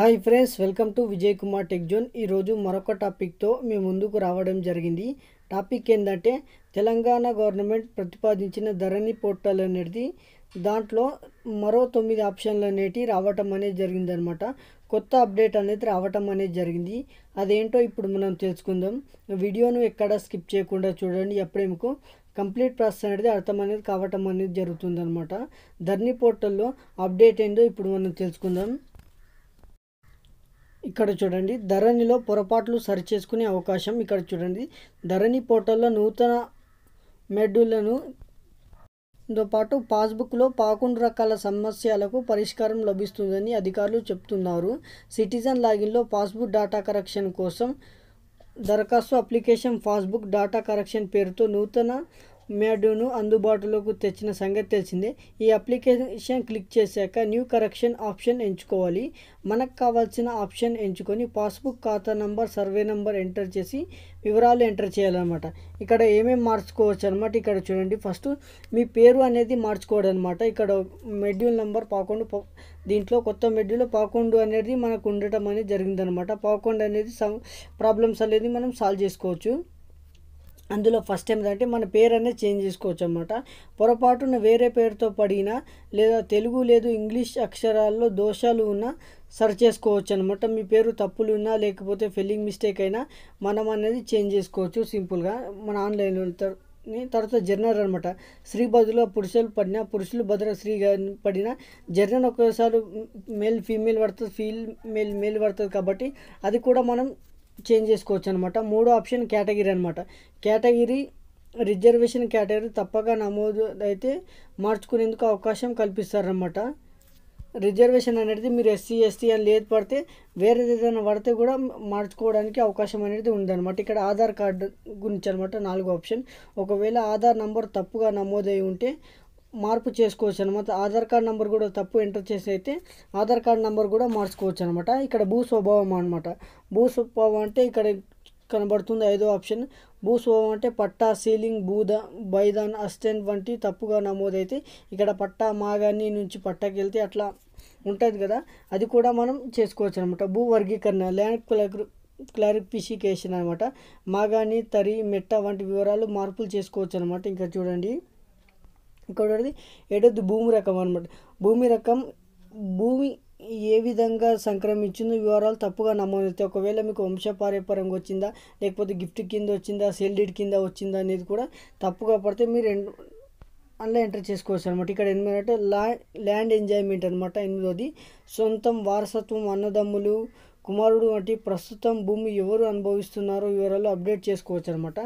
hi friends welcome to Vijay Kumar tech zone ఈరోజు మరొక టాపిక్తో మీ ముందుకు రావడం జరిగింది టాపిక్ ఏంటంటే తెలంగాణ గవర్నమెంట్ ప్రతిపాదించిన ధరణి పోర్టల్ అనేది దాంట్లో మరో తొమ్మిది ఆప్షన్లు అనేటివి రావటం అనేది జరిగిందనమాట కొత్త అప్డేట్ అనేది రావటం అనేది జరిగింది అదేంటో ఇప్పుడు మనం తెలుసుకుందాం వీడియోను ఎక్కడ స్కిప్ చేయకుండా చూడండి ఎప్పుడే మీకు కంప్లీట్ ప్రాసెస్ అనేది అర్థం అనేది కావటం అనేది జరుగుతుంది అనమాట ధరణి పోర్టల్లో అప్డేట్ ఏందో ఇప్పుడు మనం తెలుసుకుందాం ఇక్కడ చూడండి ధరణిలో పొరపాట్లు సరిచేసుకునే అవకాశం ఇక్కడ చూడండి ధరణి పోర్టల్లో నూతన మెడ్యూళ్లను పాటు పాస్బుక్లో పాకుండు రకాల సమస్యలకు పరిష్కారం లభిస్తుందని అధికారులు చెప్తున్నారు సిటిజన్ లాగిన్లో పాస్బుక్ డాటా కరెక్షన్ కోసం దరఖాస్తు అప్లికేషన్ పాస్బుక్ డాటా కరెక్షన్ పేరుతో నూతన మేడును అందుబాటులోకి తెచ్చిన సంగతి తెలిసిందే ఈ అప్లికేషన్ క్లిక్ చేశాక న్యూ కరెక్షన్ ఆప్షన్ ఎంచుకోవాలి మనకు కావాల్సిన ఆప్షన్ ఎంచుకొని పాస్బుక్ ఖాతా నంబర్ సర్వే నంబర్ ఎంటర్ చేసి వివరాలు ఎంటర్ చేయాలన్నమాట ఇక్కడ ఏమేమి మార్చుకోవచ్చు అనమాట ఇక్కడ చూడండి ఫస్ట్ మీ పేరు అనేది మార్చుకోవడం అనమాట ఇక్కడ మెడ్యూల్ నెంబర్ పాకొండు దీంట్లో కొత్త మెడ్యూల్ పాకొండు అనేది మనకు ఉండటం అనేది జరిగిందనమాట పాకొండు అనేది ప్రాబ్లమ్స్ అనేది మనం సాల్వ్ చేసుకోవచ్చు అందులో ఫస్ట్ ఏంటంటే మన పేరు అనేది చేంజ్ చేసుకోవచ్చు అనమాట పొరపాటున వేరే పేరుతో పడినా లేదా తెలుగు లేదు ఇంగ్లీష్ అక్షరాల్లో దోషాలు ఉన్నా సర్చ్ చేసుకోవచ్చు అనమాట మీ పేరు తప్పులు ఉన్నా లేకపోతే ఫెల్లింగ్ మిస్టేక్ అయినా మనం అనేది చేంజ్ చేసుకోవచ్చు సింపుల్గా మన ఆన్లైన్లో తర్వాత జర్నర్ అనమాట స్త్రీ బదులు పురుషులు పడిన పురుషులు బదులు స్త్రీ పడిన జర్నర్ ఒక్కసారి మేల్ ఫీమేల్ పడుతుంది ఫీల్ మేల్ మేల్ పడుతుంది కాబట్టి అది కూడా మనం చేంజ్ చేసుకోవచ్చు అనమాట మూడో ఆప్షన్ కేటగిరీ అనమాట కేటగిరీ రిజర్వేషన్ కేటగిరీ తప్పక నమోదు అయితే మార్చుకునేందుకు అవకాశం కల్పిస్తారనమాట రిజర్వేషన్ అనేది మీరు ఎస్సీ ఎస్టీ అని లేదు పడితే వేరే ఏదైనా పడితే కూడా మార్చుకోవడానికి అవకాశం అనేది ఉందన్నమాట ఇక్కడ ఆధార్ కార్డు గురించి అనమాట నాలుగో ఆప్షన్ ఒకవేళ ఆధార్ నంబర్ తప్పుగా నమోదై ఉంటే మార్పు చేసుకోవచ్చు అనమాట ఆధార్ కార్డ్ నెంబర్ కూడా తప్పు ఎంటర్ చేసి అయితే ఆధార్ కార్డ్ నెంబర్ కూడా మార్చుకోవచ్చు అనమాట ఇక్కడ భూ స్వభావం అనమాట భూ స్వభావం అంటే ఇక్కడ కనబడుతుంది ఐదో ఆప్షన్ భూ స్వభావం అంటే పట్టా సీలింగ్ భూద బైదాన్ అస్టెంట్ వంటి తప్పుగా నమోదైతే ఇక్కడ పట్టా మాగాని నుంచి పట్టాకి వెళ్తే అట్లా ఉంటుంది కదా అది కూడా మనం చేసుకోవచ్చు అనమాట భూ వర్గీకరణ ల్యాండ్ క్లర్ క్లారిఫికేషన్ అనమాట మాగాని తరి మెట్ట వంటి వివరాలు మార్పులు చేసుకోవచ్చు అనమాట ఇంకా చూడండి ఇంకోటి ఏడోది భూమి రకం అనమాట భూమి రకం భూమి ఏ విధంగా సంక్రమించిందో వివరాలు తప్పుగా నమోదవుతాయి ఒకవేళ మీకు వంశపారపరంగా వచ్చిందా లేకపోతే గిఫ్ట్ కింద వచ్చిందా సెల్ డీడ్ కింద వచ్చిందా అనేది కూడా తప్పుగా పడితే మీరు అందులో ఎంటర్ చేసుకోవచ్చు అనమాట ఇక్కడ ఎనిమిది అంటే ల్యాండ్ ఎంజాయ్మెంట్ అనమాట ఎనిమిదోది సొంతం వారసత్వం అన్నదమ్ములు కుమారుడు వంటి ప్రస్తుతం భూమి ఎవరు అనుభవిస్తున్నారో వివరాలు అప్డేట్ చేసుకోవచ్చు అనమాట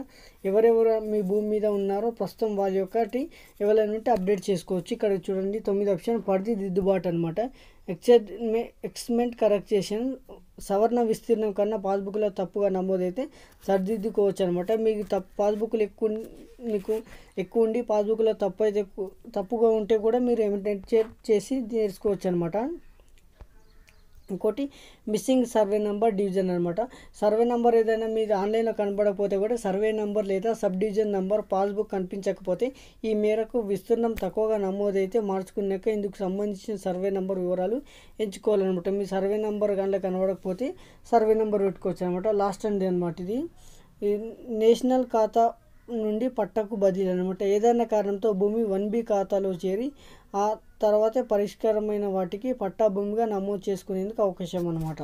ఎవరెవరు మీ భూమి మీద ఉన్నారో ప్రస్తుతం వారి యొక్కటి ఎవరైనా ఉంటే అప్డేట్ చేసుకోవచ్చు ఇక్కడ చూడండి తొమ్మిది ఆప్షన్ పరిధి దిద్దుబాటు అనమాట ఎక్సెట్ ఎక్స్మెంట్ కరెక్టేషన్ సవర్ణ విస్తీర్ణం కన్నా పాస్బుక్లో తప్పుగా నమోదైతే సరిదిద్దుకోవచ్చు అనమాట మీకు తప్పు పాస్బుక్లు ఎక్కువ మీకు ఎక్కువ ఉండి పాస్బుక్లో తప్పు అయితే తప్పుగా ఉంటే కూడా మీరు ఏమిటంటే చేసి తీసుకోవచ్చు అనమాట ఇంకోటి మిస్సింగ్ సర్వే నెంబర్ డివిజన్ అనమాట సర్వే నెంబర్ ఏదైనా మీరు ఆన్లైన్లో కనబడకపోతే కూడా సర్వే నెంబర్ లేదా సబ్ డివిజన్ నెంబర్ పాస్బుక్ కనిపించకపోతే ఈ మేరకు విస్తీర్ణం తక్కువగా నమోదైతే మార్చుకున్నాక ఇందుకు సంబంధించిన సర్వే నెంబర్ వివరాలు ఎంచుకోవాలన్నమాట మీ సర్వే నెంబర్ కానీ కనబడకపోతే సర్వే నెంబర్ పెట్టుకోవచ్చు అనమాట లాస్ట్ అండ్ అనమాట ఇది నేషనల్ ఖాతా నుండి పట్టకు బదిలీ అనమాట ఏదైనా కారణంతో భూమి వన్ బి ఖాతాలో చేరి ఆ తర్వాతే పరిష్కారమైన వాటికి పట్టా భూమిగా నమోదు చేసుకునేందుకు అవకాశం అనమాట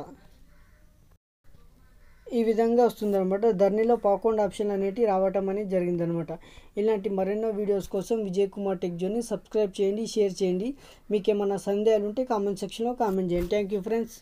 ఈ విధంగా వస్తుందన్నమాట ధర్నీలో పాకొండ ఆప్షన్లు అనేటివి రావటం అనేది జరిగిందనమాట ఇలాంటి మరెన్నో వీడియోస్ కోసం విజయ్ కుమార్ టెక్ జోని సబ్స్క్రైబ్ చేయండి షేర్ చేయండి మీకు ఏమైనా సందేహాలు ఉంటే కామెంట్ సెక్షన్లో కామెంట్ చేయండి థ్యాంక్ యూ ఫ్రెండ్స్